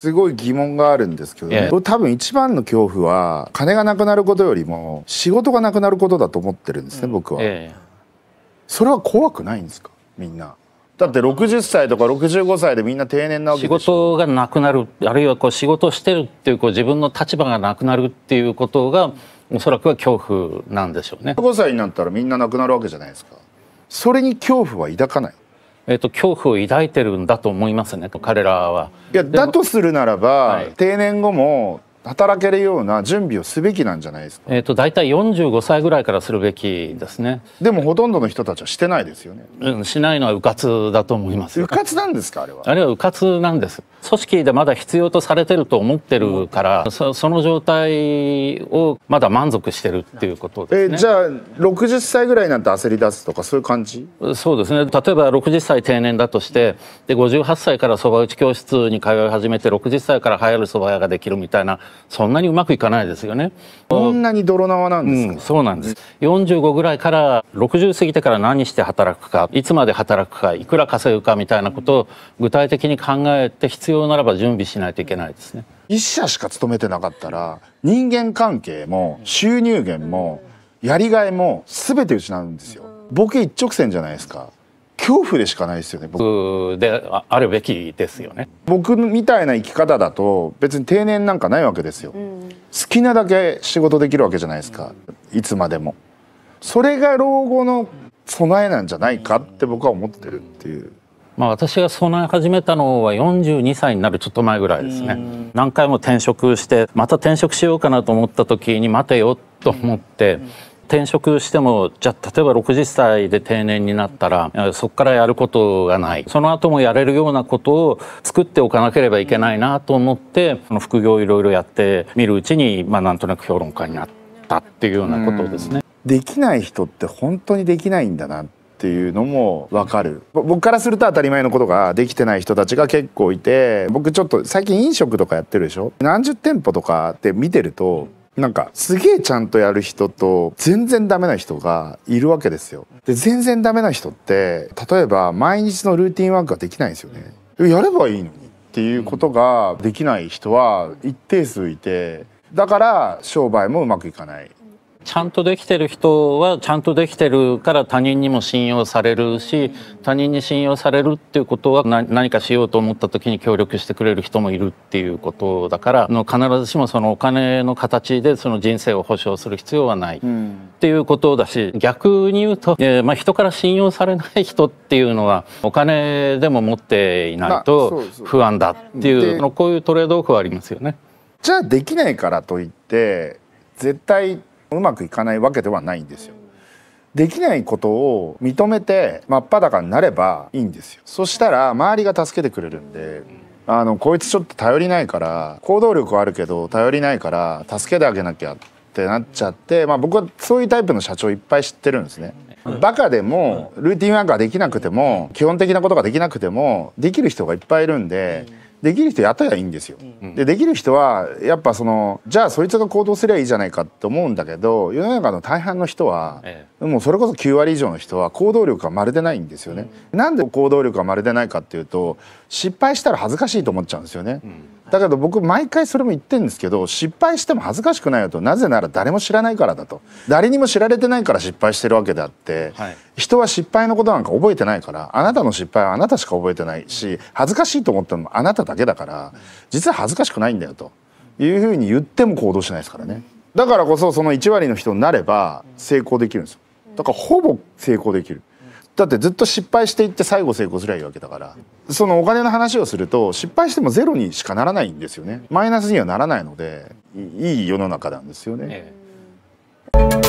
すごい疑問があるんですけど、ね、多分一番の恐怖は金がなくなることよりも仕事がなくなることだと思ってるんですね、うん、僕は、それは怖くないんですかみんなだって60歳とか65歳でみんな定年なわけで仕事がなくなるあるいはこう仕事してるっていうこう自分の立場がなくなるっていうことがおそらくは恐怖なんでしょうね5歳になったらみんな亡くなるわけじゃないですかそれに恐怖は抱かないえっと、と恐怖を抱いてるんだと思いますね彼らは。いやだとするならば、はい、定年後も働けるような準備をすべきなんじゃないですか。えっ、ー、と大体四十五歳ぐらいからするべきですね。でもほとんどの人たちはしてないですよね。うん、しないのは迂闊だと思います。迂闊なんですかあれは。あれは迂闊なんです。組織でまだ必要とされてると思ってるから、そその状態をまだ満足してるっていうことですね。えー、じゃあ六十歳ぐらいなんて焦り出すとかそういう感じ？そうですね。例えば六十歳定年だとして、で五十八歳からそば打ち教室に通い始めて六十歳から流行るそば屋ができるみたいな。そんなにうまくいかないですよね。こんなに泥縄なんです、うん、そうなんです。45ぐらいから60過ぎてから何して働くか、いつまで働くか、いくら稼ぐかみたいなことを具体的に考えて必要ならば準備しないといけないですね。一社しか勤めてなかったら人間関係も収入源もやりがいも全て失うんですよ。ボケ一直線じゃないですか。恐怖でしかないですよね僕であるべきですよね僕みたいな生き方だと別に定年なんかないわけですよ、うん、好きなだけ仕事できるわけじゃないですか、うん、いつまでもそれが老後の備えなんじゃないかって僕は思ってるっていう、まあ、私が備え始めたのは42歳になるちょっと前ぐらいですね何回も転職してまた転職しようかなと思った時に待てよと思って、うん転職してもじゃあ例えば60歳で定年になったらそこからやることがないその後もやれるようなことを作っておかなければいけないなと思ってその副業をいろいろやってみるうちに、まあ、なんとなく評論家になったっていうようなことですね。できない人って本当にできないんだなっていうのもわかる僕からすると当たり前のことができてない人たちが結構いて僕ちょっと最近飲食とかやってるでしょ何十店舗とかって見てるとなんかすげえちゃんとやる人と全然ダメな人がいるわけですよ。で全然ダメな人って例えば毎日のルーティンワークができないんですよね。やればいいのにっていうことができない人は一定数いてだから商売もうまくいかないちゃんとできてる人はちゃんとできてるから他人にも信用されるし他人に信用されるっていうことは何かしようと思った時に協力してくれる人もいるっていうことだから必ずしもそのお金の形でその人生を保証する必要はないっていうことだし逆に言うと、えー、まあ人から信用されない人っていうのはお金でも持っていないと不安だっていうこういうトレードオフはありますよね。じゃあできないからといって絶対うまくいかないわけではないんですよ。できないことを認めて真っ裸になればいいんですよ。そしたら周りが助けてくれるんで。あのこいつちょっと頼りないから行動力はあるけど頼りないから助けてあげなきゃってなっちゃって、まあ、僕はそういうタイプの社長いっぱい知ってるんですね。バカでもルーティンワークができなくても基本的なことができなくてもできる人がいっぱいいるんで。できる人やったらいいんですよ。うん、でできる人はやっぱそのじゃあそいつが行動すりゃいいじゃないかって思うんだけど世の中の大半の人は、ええ、もうそれこそ9割以上の人は行動力がまるでないんですよね。うん、なんで行動力がまるでないかっていうと失敗したら恥ずかしいと思っちゃうんですよね。うんだけど僕毎回それも言ってるんですけど失敗しても恥ずかしくないよとなぜなら誰も知らないからだと誰にも知られてないから失敗してるわけであって、はい、人は失敗のことなんか覚えてないからあなたの失敗はあなたしか覚えてないし恥ずかしいと思ったのもあなただけだから実は恥ずかしくないんだよというふうに言っても行動しないですからねだからこそその1割の人になれば成功できるんですよだからほぼ成功できるだってずっと失敗していって最後成功すりゃいいわけだからそのお金の話をすると失敗してもゼロにしかならないんですよねマイナスにはならないのでいい世の中なんですよね。ええ